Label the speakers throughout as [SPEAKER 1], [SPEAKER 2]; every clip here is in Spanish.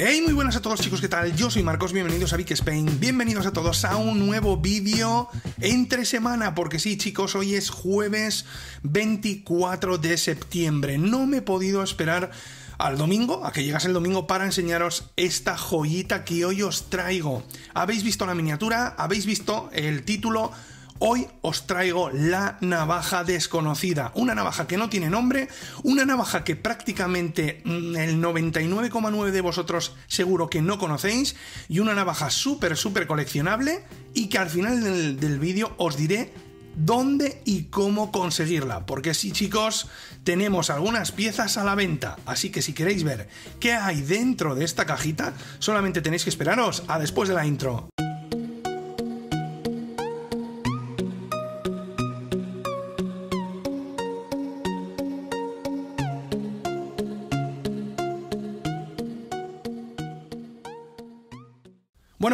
[SPEAKER 1] Hey, muy buenas a todos chicos, ¿qué tal? Yo soy Marcos, bienvenidos a Big Spain, bienvenidos a todos a un nuevo vídeo entre semana, porque sí chicos, hoy es jueves 24 de septiembre, no me he podido esperar al domingo, a que llegase el domingo para enseñaros esta joyita que hoy os traigo. Habéis visto la miniatura, habéis visto el título, Hoy os traigo la navaja desconocida, una navaja que no tiene nombre, una navaja que prácticamente mm, el 99,9 de vosotros seguro que no conocéis y una navaja súper, súper coleccionable y que al final del, vídeo os diré dónde y cómo conseguirla, porque sí chicos, tenemos algunas piezas a la venta, así que si queréis ver qué hay dentro de esta cajita, solamente tenéis que esperaros a después de la intro.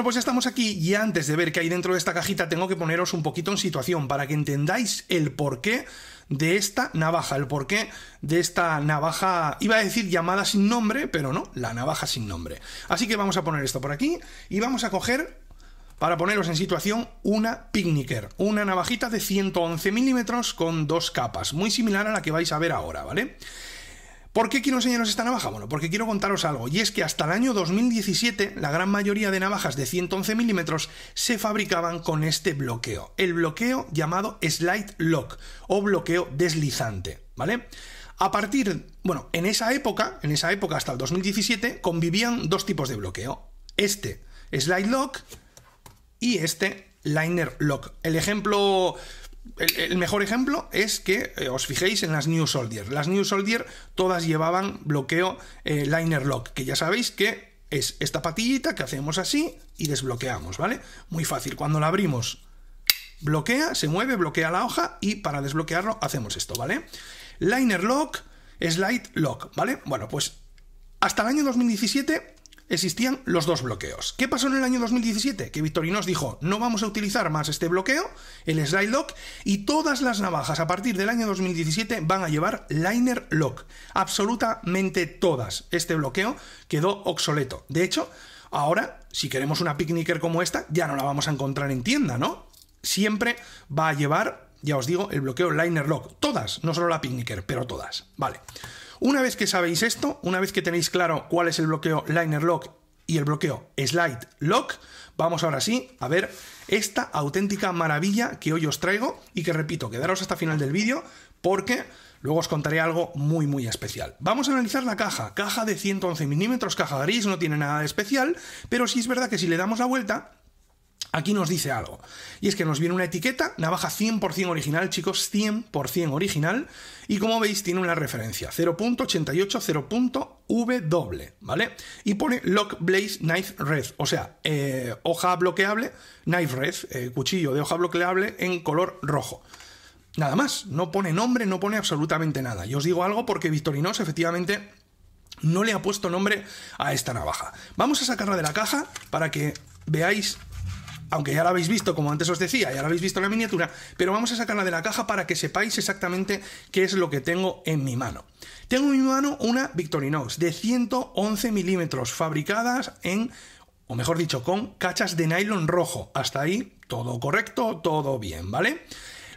[SPEAKER 1] pues ya estamos aquí y antes de ver qué hay dentro de esta cajita tengo que poneros un poquito en situación para que entendáis el porqué de esta navaja, el porqué de esta navaja, iba a decir llamada sin nombre, pero no, la navaja sin nombre. Así que vamos a poner esto por aquí y vamos a coger para poneros en situación, una Picnicker, una navajita de 111 milímetros con dos capas, muy similar a la que vais a ver ahora, ¿vale? ¿Por qué quiero enseñaros esta navaja? Bueno, porque quiero contaros algo, y es que hasta el año 2017 la gran mayoría de navajas de 111 milímetros se fabricaban con este bloqueo, el bloqueo llamado slide lock o bloqueo deslizante, ¿vale? A partir, bueno, en esa época, en esa época hasta el 2017, convivían dos tipos de bloqueo, este slide lock y este liner lock. El ejemplo el, mejor ejemplo es que eh, os fijéis en las New Soldier. Las New Soldier todas llevaban bloqueo eh, liner lock, que ya sabéis que es esta patillita que hacemos así y desbloqueamos, ¿vale? Muy fácil. Cuando la abrimos, bloquea, se mueve, bloquea la hoja y para desbloquearlo hacemos esto, ¿vale? Liner lock, slide lock, ¿vale? Bueno, pues hasta el año 2017 existían los dos bloqueos. ¿Qué pasó en el año 2017? Que Victorinos dijo, no vamos a utilizar más este bloqueo, el slide lock, y todas las navajas a partir del año 2017 van a llevar liner lock. Absolutamente todas. Este bloqueo quedó obsoleto. De hecho, ahora, si queremos una picnicker como esta, ya no la vamos a encontrar en tienda, ¿no? Siempre va a llevar, ya os digo, el bloqueo liner lock. Todas, no solo la picnicker, pero todas. Vale. Una vez que sabéis esto, una vez que tenéis claro cuál es el bloqueo Liner Lock y el bloqueo Slide Lock, vamos ahora sí a ver esta auténtica maravilla que hoy os traigo y que repito, quedaros hasta final del vídeo porque luego os contaré algo muy muy especial. Vamos a analizar la caja, caja de 111 milímetros, caja gris, no tiene nada de especial, pero sí es verdad que si le damos la vuelta aquí nos dice algo. Y es que nos viene una etiqueta, navaja 100% original, chicos, 100% original. Y como veis, tiene una referencia, 0.88, ¿vale? Y pone Lock Blaze Knife Red, o sea, eh, hoja bloqueable, Knife Red, eh, cuchillo de hoja bloqueable en color rojo. Nada más, no pone nombre, no pone absolutamente nada. Y os digo algo porque Victorinos efectivamente no le ha puesto nombre a esta navaja. Vamos a sacarla de la caja para que veáis aunque ya la habéis visto, como antes os decía, ya la habéis visto en la miniatura, pero vamos a sacarla de la caja para que sepáis exactamente qué es lo que tengo en mi mano. Tengo en mi mano una Victorinox de 111 milímetros, fabricadas en, o mejor dicho, con cachas de nylon rojo. Hasta ahí, todo correcto, todo bien, ¿vale?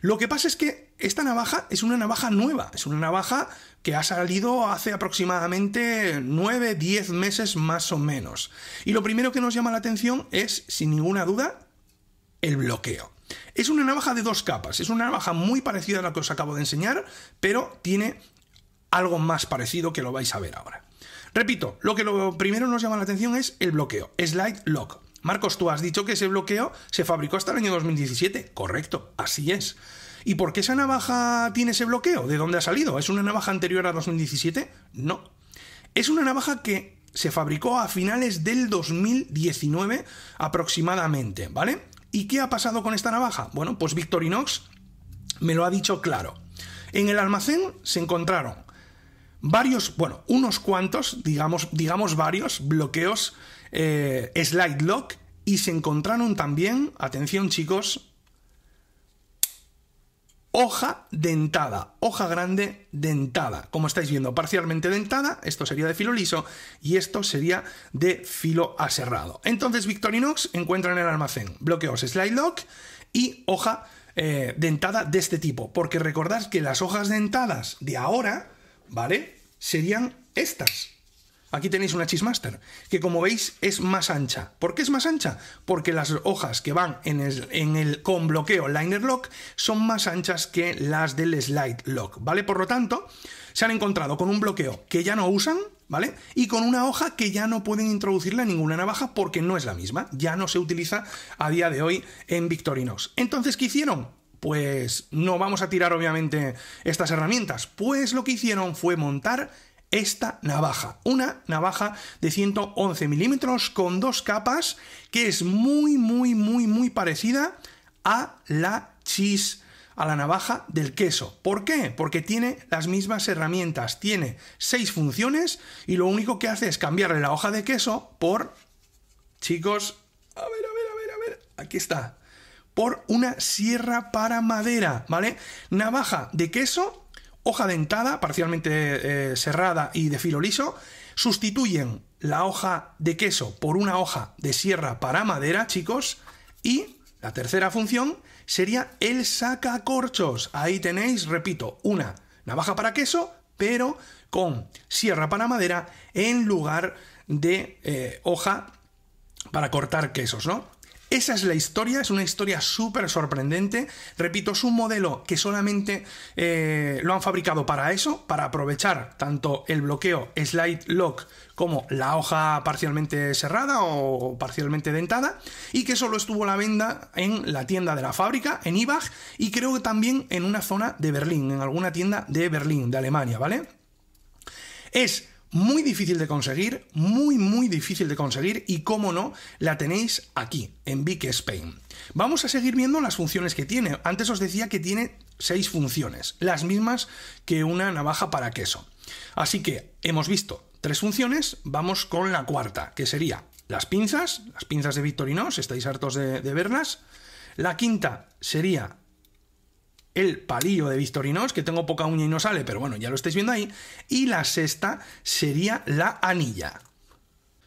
[SPEAKER 1] Lo que pasa es que esta navaja es una navaja nueva, es una navaja que ha salido hace aproximadamente 9, 10 meses más o menos. Y lo primero que nos llama la atención es, sin ninguna duda, el bloqueo. Es una navaja de dos capas, es una navaja muy parecida a la que os acabo de enseñar, pero tiene algo más parecido que lo vais a ver ahora. Repito, lo que lo primero nos llama la atención es el bloqueo, slide lock. Marcos, tú has dicho que ese bloqueo se fabricó hasta el año 2017. Correcto, así es. ¿Y por qué esa navaja tiene ese bloqueo? ¿De dónde ha salido? ¿Es una navaja anterior a 2017? No. Es una navaja que se fabricó a finales del 2019 aproximadamente, ¿vale? ¿Y qué ha pasado con esta navaja? Bueno, pues Victorinox me lo ha dicho claro. En el almacén se encontraron varios, bueno, unos cuantos, digamos, digamos varios bloqueos eh, slide lock y se encontraron también, atención chicos, hoja dentada, hoja grande dentada. Como estáis viendo, parcialmente dentada, esto sería de filo liso y esto sería de filo aserrado. Entonces Victorinox encuentra en el almacén bloqueos slide lock y hoja eh, dentada de este tipo, porque recordad que las hojas dentadas de ahora, ¿vale? Serían estas, Aquí tenéis una Chismaster, que como veis es más ancha. ¿Por qué es más ancha? Porque las hojas que van en el, con bloqueo Liner Lock son más anchas que las del Slide Lock, ¿vale? Por lo tanto, se han encontrado con un bloqueo que ya no usan, ¿vale? Y con una hoja que ya no pueden introducirla a ninguna navaja porque no es la misma, ya no se utiliza a día de hoy en Victorinox. Entonces, ¿qué hicieron? Pues no vamos a tirar obviamente estas herramientas, pues lo que hicieron fue montar esta navaja. Una navaja de 111 milímetros con dos capas que es muy, muy, muy, muy parecida a la cheese, a la navaja del queso. ¿Por qué? Porque tiene las mismas herramientas, tiene seis funciones y lo único que hace es cambiarle la hoja de queso por... Chicos, a ver, a ver, a ver, a ver, aquí está. Por una sierra para madera, ¿vale? Navaja de queso hoja dentada, parcialmente cerrada eh, serrada y de filo liso, sustituyen la hoja de queso por una hoja de sierra para madera, chicos, y la tercera función sería el sacacorchos. Ahí tenéis, repito, una navaja para queso, pero con sierra para madera en lugar de eh, hoja para cortar quesos, ¿no? Esa es la historia, es una historia súper sorprendente. Repito, es un modelo que solamente eh, lo han fabricado para eso, para aprovechar tanto el bloqueo slide lock como la hoja parcialmente cerrada o parcialmente dentada, y que solo estuvo a la venda en la tienda de la fábrica, en IBAG, y creo que también en una zona de Berlín, en alguna tienda de Berlín, de Alemania, ¿vale? Es muy difícil de conseguir, muy muy difícil de conseguir y cómo no, la tenéis aquí, en Big Spain. Vamos a seguir viendo las funciones que tiene. Antes os decía que tiene seis funciones, las mismas que una navaja para queso. Así que hemos visto tres funciones, vamos con la cuarta, que sería las pinzas, las pinzas de Victorinox, estáis hartos de, de verlas. La quinta sería el palillo de Victorinos, que tengo poca uña y no sale, pero bueno, ya lo estáis viendo ahí. Y la sexta sería la anilla.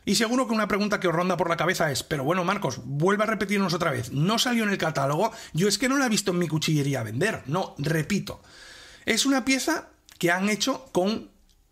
[SPEAKER 1] Y seguro que una pregunta que os ronda por la cabeza es, pero bueno Marcos, vuelva a repetirnos otra vez, no salió en el catálogo, yo es que no la he visto en mi cuchillería vender, no, repito, es una pieza que han hecho con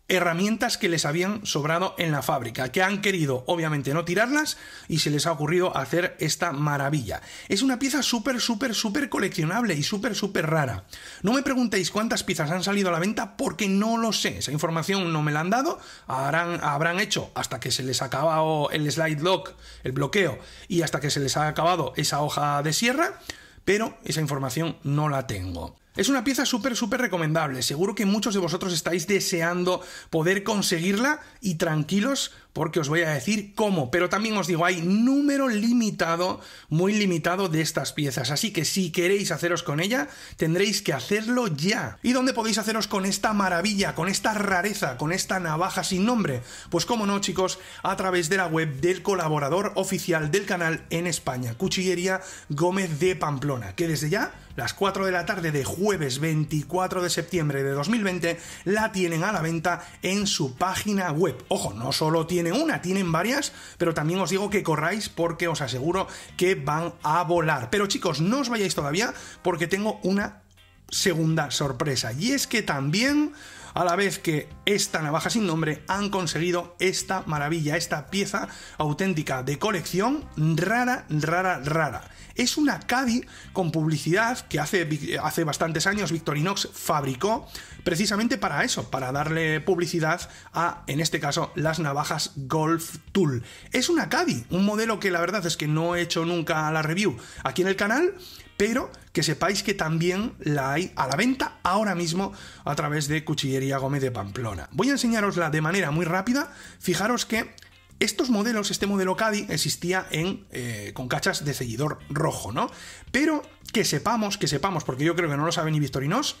[SPEAKER 1] herramientas que les habían sobrado en la fábrica, que han querido obviamente no tirarlas y se les ha ocurrido hacer esta maravilla. Es una pieza súper, súper, súper coleccionable y súper, súper rara. No me preguntéis cuántas piezas han salido a la venta porque no lo sé, esa información no me la han dado, habrán, hecho hasta que se les ha acabado el slide lock, el bloqueo, y hasta que se les ha acabado esa hoja de sierra, pero esa información no la tengo. Es una pieza súper, súper recomendable. Seguro que muchos de vosotros estáis deseando poder conseguirla y tranquilos porque os voy a decir cómo, pero también os digo, hay número limitado, muy limitado de estas piezas, así que si queréis haceros con ella, tendréis que hacerlo ya. ¿Y dónde podéis haceros con esta maravilla, con esta rareza, con esta navaja sin nombre? Pues cómo no, chicos, a través de la web del colaborador oficial del canal en España, Cuchillería Gómez de Pamplona, que desde ya las 4 de la tarde de jueves 24 de septiembre de 2020 la tienen a la venta en su página web. Ojo, no solo tiene tiene una, tienen varias, pero también os digo que corráis porque os aseguro que van a volar. Pero chicos, no os vayáis todavía porque tengo una segunda sorpresa. Y es que también a la vez que esta navaja sin nombre han conseguido esta maravilla, esta pieza auténtica de colección rara, rara, rara. Es una Caddy con publicidad que hace, hace bastantes años Victorinox fabricó precisamente para eso, para darle publicidad a, en este caso, las navajas Golf Tool. Es una Caddy, un modelo que la verdad es que no he hecho nunca la review aquí en el canal, pero que sepáis que también la hay a la venta ahora mismo a través de Cuchillería Gómez de Pamplona. Voy a enseñarosla de manera muy rápida. Fijaros que estos modelos, este modelo Cadi, existía en, eh, con cachas de seguidor rojo, ¿no? Pero que sepamos, que sepamos, porque yo creo que no lo saben ni Victorinos,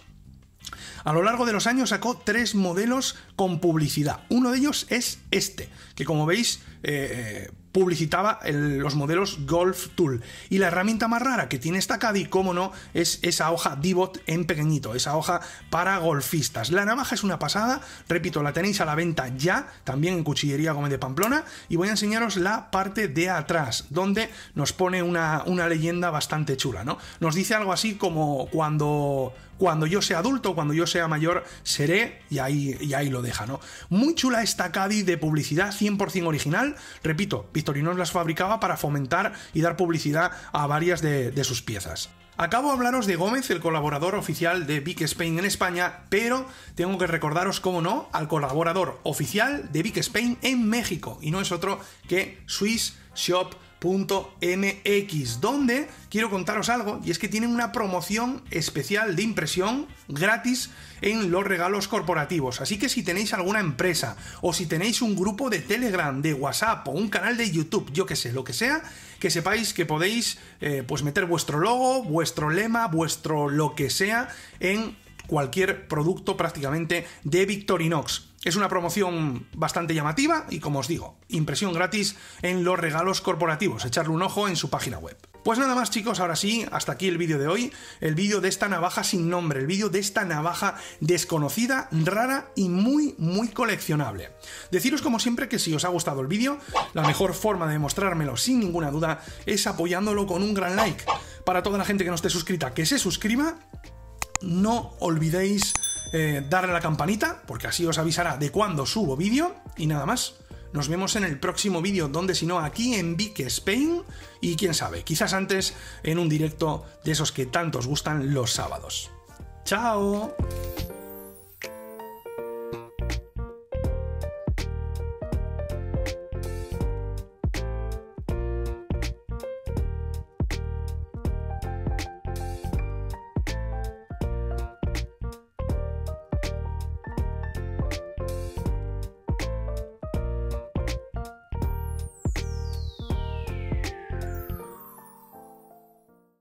[SPEAKER 1] a lo largo de los años sacó tres modelos con publicidad. Uno de ellos es este, que como veis, eh, eh, publicitaba los modelos Golf Tool. Y la herramienta más rara que tiene esta Caddy, como no, es esa hoja Divot en pequeñito, esa hoja para golfistas. La navaja es una pasada, repito, la tenéis a la venta ya, también en Cuchillería Gómez de Pamplona, y voy a enseñaros la parte de atrás, donde nos pone una, una leyenda bastante chula, ¿no? Nos dice algo así como cuando cuando yo sea adulto, cuando yo sea mayor, seré, y ahí, y ahí lo deja, ¿no? Muy chula esta Caddy de publicidad 100% original, repito, Victorinos las fabricaba para fomentar y dar publicidad a varias de, sus piezas. Acabo de hablaros de Gómez, el colaborador oficial de Big Spain en España, pero tengo que recordaros, cómo no, al colaborador oficial de Big Spain en México, y no es otro que Swiss Shop .mx, donde quiero contaros algo, y es que tienen una promoción especial de impresión gratis en los regalos corporativos. Así que si tenéis alguna empresa, o si tenéis un grupo de Telegram, de WhatsApp, o un canal de YouTube, yo que sé, lo que sea, que sepáis que podéis pues meter vuestro logo, vuestro lema, vuestro lo que sea en cualquier producto prácticamente de Victorinox. Es una promoción bastante llamativa y, como os digo, impresión gratis en los regalos corporativos. Echarle un ojo en su página web. Pues nada más chicos, ahora sí, hasta aquí el vídeo de hoy, el vídeo de esta navaja sin nombre, el vídeo de esta navaja desconocida, rara y muy, muy coleccionable. Deciros como siempre que si os ha gustado el vídeo, la mejor forma de demostrármelo sin ninguna duda es apoyándolo con un gran like. Para toda la gente que no esté suscrita, que se suscriba no olvidéis eh, darle a la campanita, porque así os avisará de cuando subo vídeo. Y nada más. Nos vemos en el próximo vídeo, donde si no, aquí en Big Spain. Y quién sabe, quizás antes en un directo de esos que tanto os gustan los sábados. ¡Chao!